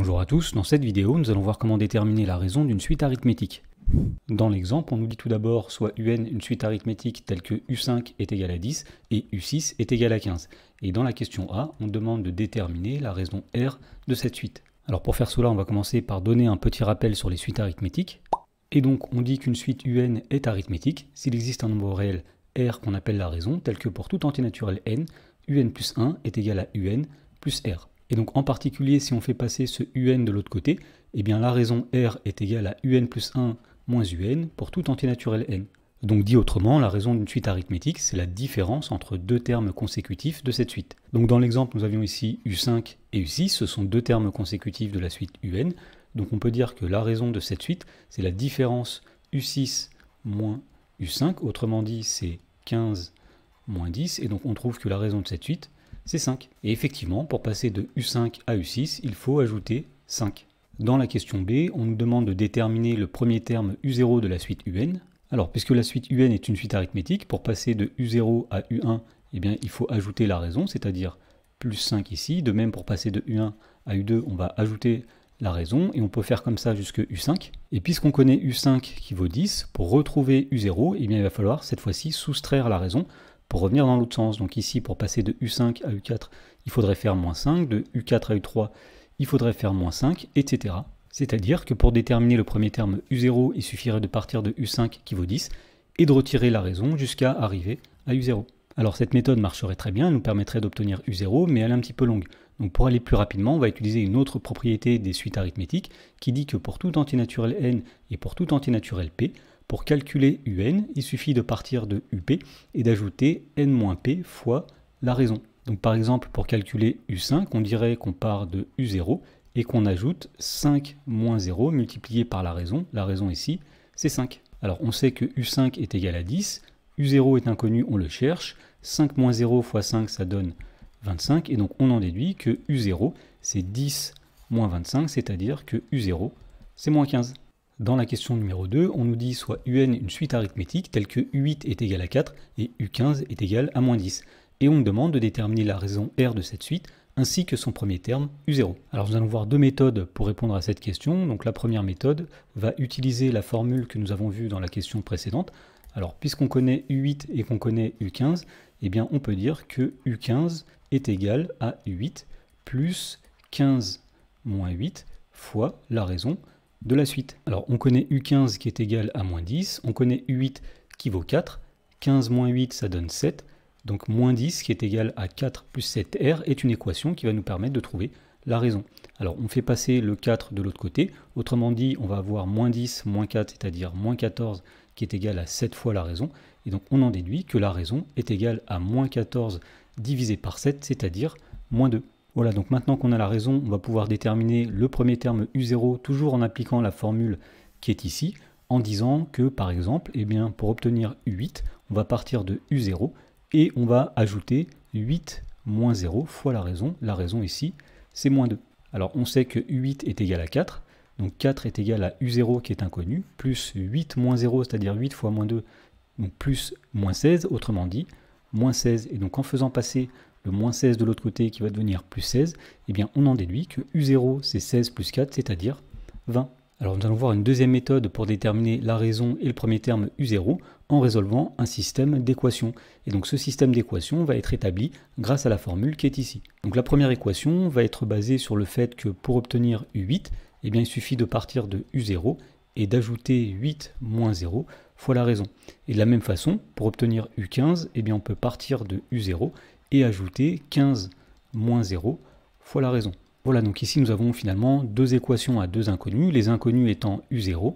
Bonjour à tous, dans cette vidéo, nous allons voir comment déterminer la raison d'une suite arithmétique. Dans l'exemple, on nous dit tout d'abord soit un une suite arithmétique telle que u5 est égale à 10 et u6 est égale à 15. Et dans la question A, on demande de déterminer la raison R de cette suite. Alors pour faire cela, on va commencer par donner un petit rappel sur les suites arithmétiques. Et donc, on dit qu'une suite un est arithmétique s'il existe un nombre réel R qu'on appelle la raison, tel que pour tout entier naturel n, un plus 1 est égal à un plus R. Et donc en particulier, si on fait passer ce un de l'autre côté, eh bien la raison r est égale à un plus 1 moins un pour tout entier naturel n. Donc dit autrement, la raison d'une suite arithmétique, c'est la différence entre deux termes consécutifs de cette suite. Donc dans l'exemple, nous avions ici U5 et U6, ce sont deux termes consécutifs de la suite UN. Donc on peut dire que la raison de cette suite, c'est la différence U6 moins U5, autrement dit c'est 15 moins 10, et donc on trouve que la raison de cette suite, c'est 5. Et effectivement, pour passer de U5 à U6, il faut ajouter 5. Dans la question B, on nous demande de déterminer le premier terme U0 de la suite UN. Alors, puisque la suite UN est une suite arithmétique, pour passer de U0 à U1, eh bien, il faut ajouter la raison, c'est-à-dire plus 5 ici. De même, pour passer de U1 à U2, on va ajouter la raison, et on peut faire comme ça jusque U5. Et puisqu'on connaît U5 qui vaut 10, pour retrouver U0, eh il va falloir cette fois-ci soustraire la raison pour revenir dans l'autre sens. Donc ici, pour passer de U5 à U4, il faudrait faire moins 5. De U4 à U3, il faudrait faire moins 5, etc. C'est-à-dire que pour déterminer le premier terme U0, il suffirait de partir de U5 qui vaut 10 et de retirer la raison jusqu'à arriver à U0. Alors cette méthode marcherait très bien, elle nous permettrait d'obtenir U0, mais elle est un petit peu longue. Donc pour aller plus rapidement, on va utiliser une autre propriété des suites arithmétiques qui dit que pour tout entier n et pour tout entier naturel p, pour calculer UN, il suffit de partir de UP et d'ajouter N-P fois la raison. Donc par exemple, pour calculer U5, on dirait qu'on part de U0 et qu'on ajoute 5 0 multiplié par la raison. La raison ici, c'est 5. Alors on sait que U5 est égal à 10, U0 est inconnu, on le cherche, 5 0 fois 5, ça donne 25, et donc on en déduit que U0, c'est 10 25, c'est-à-dire que U0, c'est moins 15. Dans la question numéro 2, on nous dit soit un une suite arithmétique telle que u8 est égal à 4 et u15 est égal à moins 10. Et on nous demande de déterminer la raison r de cette suite ainsi que son premier terme u0. Alors nous allons voir deux méthodes pour répondre à cette question. Donc la première méthode va utiliser la formule que nous avons vue dans la question précédente. Alors puisqu'on connaît u8 et qu'on connaît u15, eh bien on peut dire que u15 est égal à u8 plus 15 moins 8 fois la raison de la suite. Alors on connaît U15 qui est égal à moins 10, on connaît U8 qui vaut 4, 15 moins 8 ça donne 7, donc moins 10 qui est égal à 4 plus 7R est une équation qui va nous permettre de trouver la raison. Alors on fait passer le 4 de l'autre côté, autrement dit on va avoir moins 10 moins 4, c'est-à-dire moins 14 qui est égal à 7 fois la raison, et donc on en déduit que la raison est égale à moins 14 divisé par 7, c'est-à-dire moins 2. Voilà, donc maintenant qu'on a la raison, on va pouvoir déterminer le premier terme U0 toujours en appliquant la formule qui est ici, en disant que par exemple, eh bien, pour obtenir U8, on va partir de U0 et on va ajouter 8 moins 0 fois la raison. La raison ici, c'est moins 2. Alors on sait que U8 est égal à 4, donc 4 est égal à U0 qui est inconnu, plus 8 moins 0, c'est-à-dire 8 fois moins 2, donc plus moins 16, autrement dit, moins 16. Et donc en faisant passer le moins 16 de l'autre côté qui va devenir plus 16, eh bien on en déduit que U0 c'est 16 plus 4, c'est-à-dire 20. Alors nous allons voir une deuxième méthode pour déterminer la raison et le premier terme U0 en résolvant un système d'équations. Et donc ce système d'équations va être établi grâce à la formule qui est ici. Donc la première équation va être basée sur le fait que pour obtenir U8, eh bien il suffit de partir de U0 et d'ajouter 8 moins 0 fois la raison. Et de la même façon, pour obtenir U15, eh bien on peut partir de U0 et ajouter 15 moins 0 fois la raison. Voilà, donc ici nous avons finalement deux équations à deux inconnues, les inconnues étant U0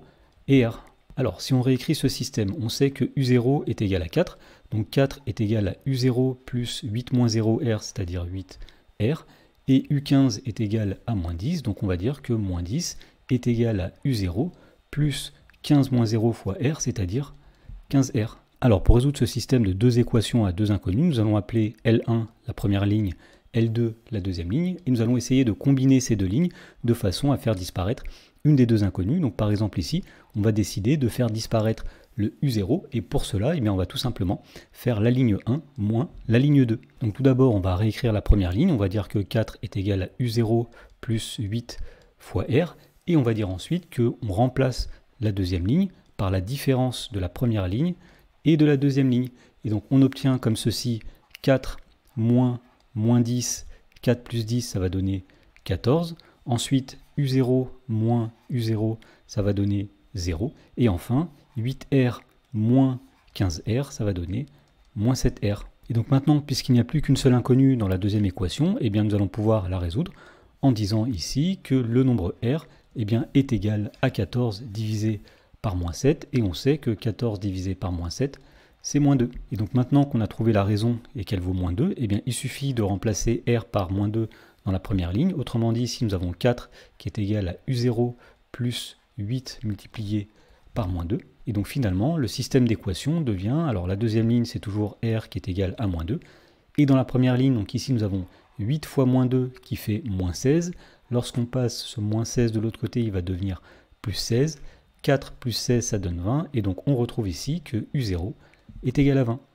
et R. Alors si on réécrit ce système, on sait que U0 est égal à 4, donc 4 est égal à U0 plus 8 moins 0 R, c'est-à-dire 8 R, et U15 est égal à moins 10, donc on va dire que moins 10 est égal à U0 plus 15 moins 0 fois R, c'est-à-dire 15R. Alors pour résoudre ce système de deux équations à deux inconnues, nous allons appeler L1 la première ligne, L2 la deuxième ligne, et nous allons essayer de combiner ces deux lignes de façon à faire disparaître une des deux inconnues. Donc par exemple ici, on va décider de faire disparaître le U0, et pour cela, eh bien, on va tout simplement faire la ligne 1 moins la ligne 2. Donc tout d'abord, on va réécrire la première ligne, on va dire que 4 est égal à U0 plus 8 fois R, et on va dire ensuite qu'on remplace la deuxième ligne par la différence de la première ligne et de la deuxième ligne. Et donc on obtient comme ceci 4 moins moins 10, 4 plus 10, ça va donner 14. Ensuite, U0 moins U0, ça va donner 0. Et enfin, 8R moins 15R, ça va donner moins 7R. Et donc maintenant, puisqu'il n'y a plus qu'une seule inconnue dans la deuxième équation, et eh bien nous allons pouvoir la résoudre en disant ici que le nombre R eh bien, est égal à 14 divisé par moins 7, et on sait que 14 divisé par moins 7, c'est moins 2. Et donc maintenant qu'on a trouvé la raison et qu'elle vaut moins 2, eh bien il suffit de remplacer R par moins 2 dans la première ligne. Autrement dit, ici nous avons 4 qui est égal à U0 plus 8 multiplié par moins 2. Et donc finalement, le système d'équation devient, alors la deuxième ligne c'est toujours R qui est égal à moins 2. Et dans la première ligne, donc ici nous avons 8 fois moins 2 qui fait moins 16. Lorsqu'on passe ce moins 16 de l'autre côté, il va devenir plus 16. 4 plus 16, ça donne 20. Et donc on retrouve ici que U0 est égal à 20.